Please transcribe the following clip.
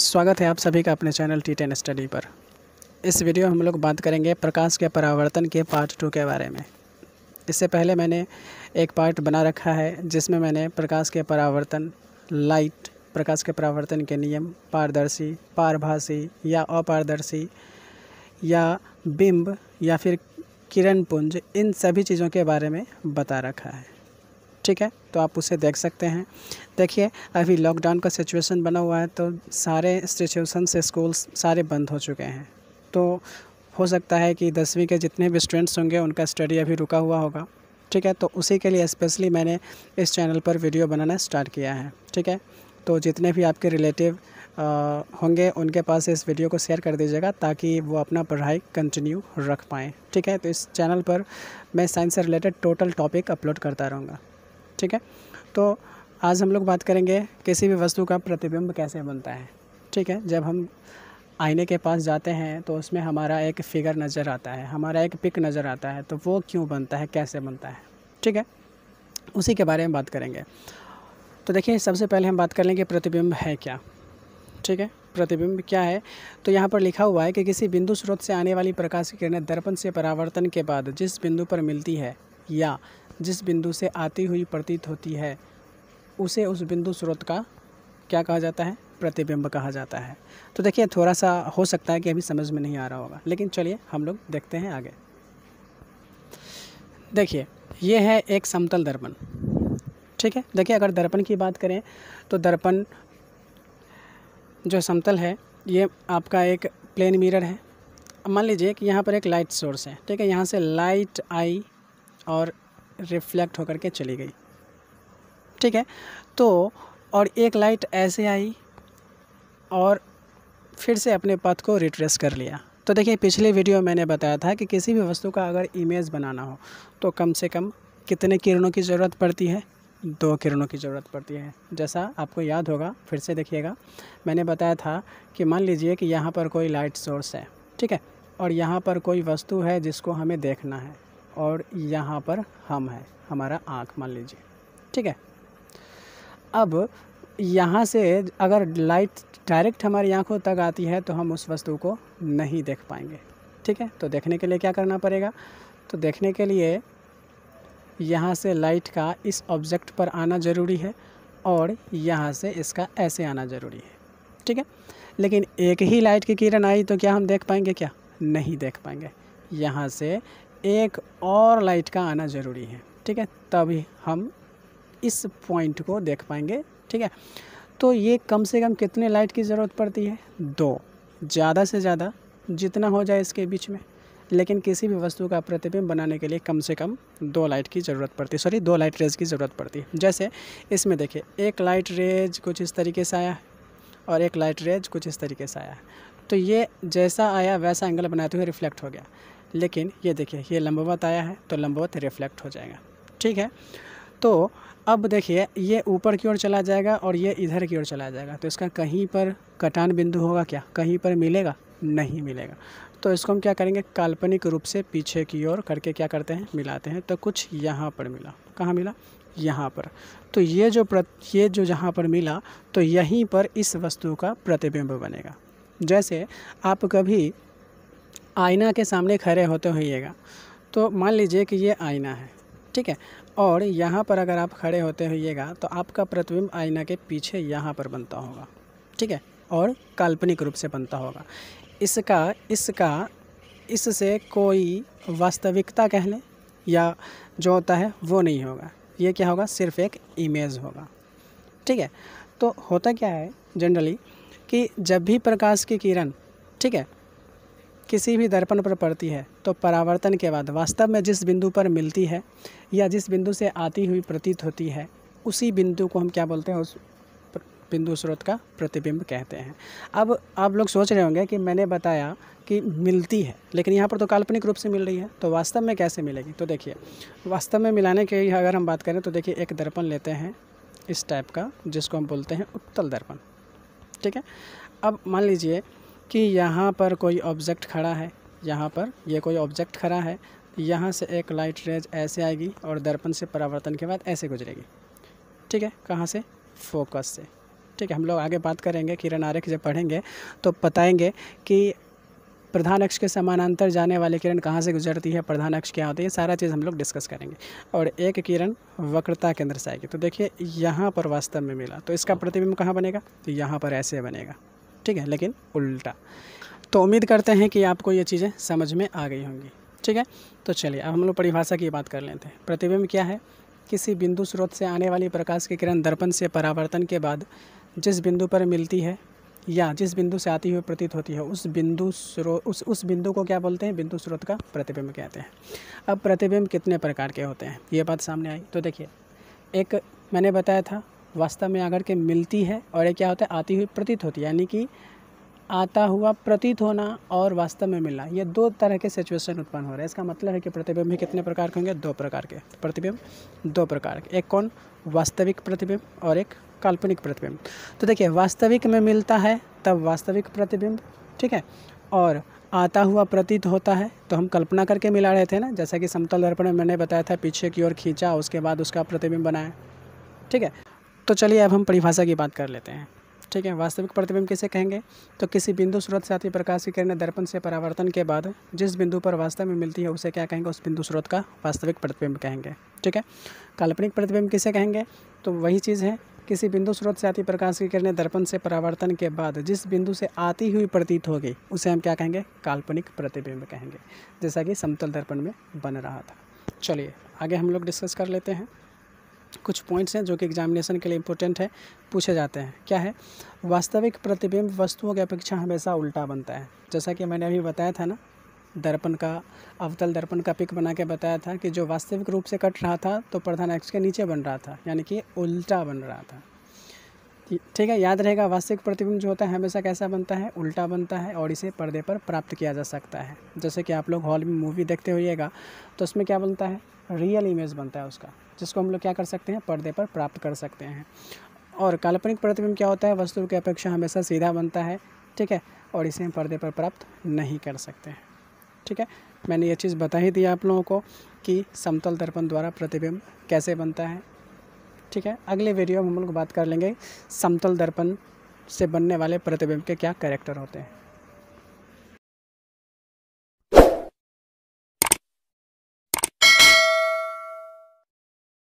स्वागत है आप सभी का अपने चैनल टी टेन स्टडी पर इस वीडियो में हम लोग बात करेंगे प्रकाश के परावर्तन के पार्ट टू के बारे में इससे पहले मैंने एक पार्ट बना रखा है जिसमें मैंने प्रकाश के परावर्तन लाइट प्रकाश के परावर्तन के नियम पारदर्शी पारभाषी या अपारदर्शी या बिंब या फिर किरण पुंज इन सभी चीज़ों के बारे में बता रखा है ठीक है तो आप उसे देख सकते हैं देखिए अभी लॉकडाउन का सिचुएशन बना हुआ है तो सारे सिचुएसन से स्कूल्स सारे बंद हो चुके हैं तो हो सकता है कि दसवीं के जितने भी स्टूडेंट्स होंगे उनका स्टडी अभी रुका हुआ होगा ठीक है तो उसी के लिए स्पेशली मैंने इस चैनल पर वीडियो बनाना स्टार्ट किया है ठीक है तो जितने भी आपके रिलेटिव होंगे उनके पास इस वीडियो को शेयर कर दीजिएगा ताकि वो अपना पढ़ाई कंटिन्यू रख पाएँ ठीक है तो इस चैनल पर मैं साइंस से रिलेटेड टोटल टॉपिक अपलोड करता रहूँगा ठीक है तो आज हम लोग बात करेंगे किसी भी वस्तु का प्रतिबिंब कैसे बनता है ठीक है जब हम आईने के पास जाते हैं तो उसमें हमारा एक फिगर नज़र आता है हमारा एक पिक नज़र आता है तो वो क्यों बनता है कैसे बनता है ठीक है उसी के बारे में बात करेंगे तो देखिए सबसे पहले हम बात कर लेंगे प्रतिबिंब है क्या ठीक है प्रतिबिंब क्या है तो यहाँ पर लिखा हुआ है कि किसी बिंदु स्रोत से आने वाली प्रकाश की किरणें दर्पण से परावर्तन के बाद जिस बिंदु पर मिलती है या जिस बिंदु से आती हुई प्रतीत होती है उसे उस बिंदु स्रोत का क्या कहा जाता है प्रतिबिंब कहा जाता है तो देखिए थोड़ा सा हो सकता है कि अभी समझ में नहीं आ रहा होगा लेकिन चलिए हम लोग देखते हैं आगे देखिए ये है एक समतल दर्पण ठीक है देखिए अगर दर्पण की बात करें तो दर्पण जो समतल है ये आपका एक प्लेन मिरर है मान लीजिए कि यहाँ पर एक लाइट सोर्स है ठीक है यहाँ से लाइट आई और रिफ्लेक्ट होकर के चली गई ठीक है तो और एक लाइट ऐसे आई और फिर से अपने पथ को रिट्रेस कर लिया तो देखिए पिछले वीडियो मैंने बताया था कि किसी भी वस्तु का अगर इमेज बनाना हो तो कम से कम कितने किरणों की ज़रूरत पड़ती है दो किरणों की ज़रूरत पड़ती है जैसा आपको याद होगा फिर से देखिएगा मैंने बताया था कि मान लीजिए कि यहाँ पर कोई लाइट सोर्स है ठीक है और यहाँ पर कोई वस्तु है जिसको हमें देखना है और यहाँ पर हम है हमारा आँख मान लीजिए ठीक है अब यहाँ से अगर लाइट डायरेक्ट हमारी आँखों तक आती है तो हम उस वस्तु को नहीं देख पाएंगे ठीक है तो देखने के लिए क्या करना पड़ेगा तो देखने के लिए यहाँ से लाइट का इस ऑब्जेक्ट पर आना ज़रूरी है और यहाँ से इसका ऐसे आना ज़रूरी है ठीक है लेकिन एक ही लाइट की किरण आई तो क्या हम देख पाएंगे क्या नहीं देख पाएंगे यहाँ से एक और लाइट का आना ज़रूरी है ठीक है तभी हम इस पॉइंट को देख पाएंगे ठीक है तो ये कम से कम कितने लाइट की ज़रूरत पड़ती है दो ज़्यादा से ज़्यादा जितना हो जाए इसके बीच में लेकिन किसी भी वस्तु का प्रतिबिंब बनाने के लिए कम से कम दो लाइट की ज़रूरत पड़ती है सॉरी दो लाइट रेज की ज़रूरत पड़ती है जैसे इसमें देखिए एक लाइट रेज कुछ इस तरीके से आया और एक लाइट रेज कुछ इस तरीके से आया तो ये जैसा आया वैसा एंगल बनाते हुए रिफ्लेक्ट हो गया लेकिन ये देखिए ये लंबवत आया है तो लंबवत रिफ्लेक्ट हो जाएगा ठीक है तो अब देखिए ये ऊपर की ओर चला जाएगा और ये इधर की ओर चला जाएगा तो इसका कहीं पर कटान बिंदु होगा क्या कहीं पर मिलेगा नहीं मिलेगा तो इसको हम क्या करेंगे काल्पनिक रूप से पीछे की ओर करके क्या करते हैं मिलाते हैं तो कुछ यहाँ पर मिला कहाँ मिला यहाँ पर तो ये जो प्र ये जो जहाँ पर मिला तो यहीं पर इस वस्तु का प्रतिबिंब बनेगा जैसे आप कभी आईना के सामने खड़े होते हुईगा तो मान लीजिए कि ये आईना है ठीक है और यहाँ पर अगर आप खड़े होते होइएगा तो आपका प्रतिबिंब आईना के पीछे यहाँ पर बनता होगा ठीक है और काल्पनिक रूप से बनता होगा इसका इसका इससे कोई वास्तविकता कह लें या जो होता है वो नहीं होगा ये क्या होगा सिर्फ एक इमेज होगा ठीक है तो होता क्या है जनरली कि जब भी प्रकाश की किरण ठीक है किसी भी दर्पण पर पड़ती है तो परावर्तन के बाद वास्तव में जिस बिंदु पर मिलती है या जिस बिंदु से आती हुई प्रतीत होती है उसी बिंदु को हम क्या बोलते हैं उस बिंदु स्रोत का प्रतिबिंब कहते हैं अब आप लोग सोच रहे होंगे कि मैंने बताया कि मिलती है लेकिन यहाँ पर तो काल्पनिक रूप से मिल रही है तो वास्तव में कैसे मिलेगी तो देखिए वास्तव में मिलाने के अगर हम बात करें तो देखिए एक दर्पण लेते हैं इस टाइप का जिसको हम बोलते हैं उत्तल दर्पण ठीक है अब मान लीजिए कि यहाँ पर कोई ऑब्जेक्ट खड़ा है यहाँ पर ये कोई ऑब्जेक्ट खड़ा है यहाँ से एक लाइट रेज ऐसे आएगी और दर्पण से परावर्तन के बाद ऐसे गुजरेगी ठीक है कहाँ से फोकस से ठीक है हम लोग आगे बात करेंगे किरण आरेख जब पढ़ेंगे तो बताएंगे कि प्रधान अक्ष के समानांतर जाने वाली किरण कहाँ से गुजरती है प्रधान अक्ष क्या होती है सारा चीज़ हम लोग डिस्कस करेंगे और एक किरण वक्रता केंद्र से आएगी तो देखिए यहाँ पर वास्तव में मिला तो इसका प्रतिबिंब कहाँ बनेगा तो यहाँ पर ऐसे बनेगा ठीक है लेकिन उल्टा तो उम्मीद करते हैं कि आपको ये चीज़ें समझ में आ गई होंगी ठीक है तो चलिए अब हम लोग परिभाषा की बात कर लेते हैं प्रतिबिंब क्या है किसी बिंदु स्रोत से आने वाली प्रकाश की किरण दर्पण से परावर्तन के बाद जिस बिंदु पर मिलती है या जिस बिंदु से आती हुई प्रतीत होती है उस बिंदु स्रोत उस उस बिंदु को क्या बोलते हैं बिंदु स्रोत का प्रतिबिंब कहते हैं अब प्रतिबिंब कितने प्रकार के होते हैं ये बात सामने आई तो देखिए एक मैंने बताया था वास्तव में आकर के मिलती है और ये क्या होता है आती हुई प्रतीत होती है यानी कि आता हुआ प्रतीत होना और वास्तव में मिलना ये दो तरह के सिचुएशन उत्पन्न हो रहे हैं इसका मतलब है कि प्रतिबिंब ही कितने प्रकार के होंगे दो प्रकार के प्रतिबिंब दो प्रकार के एक कौन वास्तविक प्रतिबिंब और एक काल्पनिक प्रतिबिंब तो देखिए वास्तविक में मिलता है तब वास्तविक प्रतिबिंब ठीक है और आता हुआ प्रतीत होता है तो हम कल्पना करके मिला रहे थे ना जैसा कि समतल दर्पण में मैंने बताया था पीछे की ओर खींचा उसके बाद उसका प्रतिबिंब बनाया ठीक है तो चलिए अब हम परिभाषा की बात कर लेते हैं ठीक है वास्तविक प्रतिबिंब किसे कहेंगे तो किसी बिंदु स्रोत से आती प्रकाश की किरण दर्पण से परावर्तन के बाद जिस बिंदु पर वास्तव में मिलती है उसे क्या कहेंगे उस बिंदु स्रोत का वास्तविक प्रतिबिंब कहेंगे ठीक है काल्पनिक प्रतिबिंब किसे कहेंगे तो वही चीज़ है किसी बिंदु स्रोत से आती प्रकाश की किरण दर्पण से परावर्तन के बाद जिस बिंदु से आती हुई प्रतीत होगी उसे हम क्या कहेंगे काल्पनिक प्रतिबिंब कहेंगे जैसा कि समतल दर्पण में बन रहा था चलिए आगे हम लोग डिस्कस कर लेते हैं कुछ पॉइंट्स हैं जो कि एग्जामिनेशन के लिए इंपॉर्टेंट है पूछे जाते हैं क्या है वास्तविक प्रतिबिंब वस्तुओं की अपेक्षा हमेशा उल्टा बनता है जैसा कि मैंने अभी बताया था ना दर्पण का अवतल दर्पण का पिक बना के बताया था कि जो वास्तविक रूप से कट रहा था तो प्रधान एक्स के नीचे बन रहा था यानी कि उल्टा बन रहा था ठीक है याद रहेगा वास्तविक प्रतिबिंब जो होता है हमेशा कैसा बनता है उल्टा बनता है और इसे पर्दे पर प्राप्त किया जा सकता है जैसे कि आप लोग हॉल में मूवी देखते होइएगा तो उसमें क्या बनता है रियल इमेज बनता है उसका जिसको हम लोग क्या कर सकते हैं पर्दे पर प्राप्त कर सकते हैं और काल्पनिक प्रतिबिंब क्या होता है वस्तु की अपेक्षा हमेशा सीधा बनता है ठीक है और इसे हम पर्दे पर प्राप्त नहीं कर सकते हैं ठीक है मैंने ये चीज़ बता ही दिया आप लोगों को कि समतल दर्पण द्वारा प्रतिबिंब कैसे बनता है ठीक है अगले वीडियो में हम लोग बात कर लेंगे समतल दर्पण से बनने वाले प्रतिबिंब के क्या करेक्टर होते हैं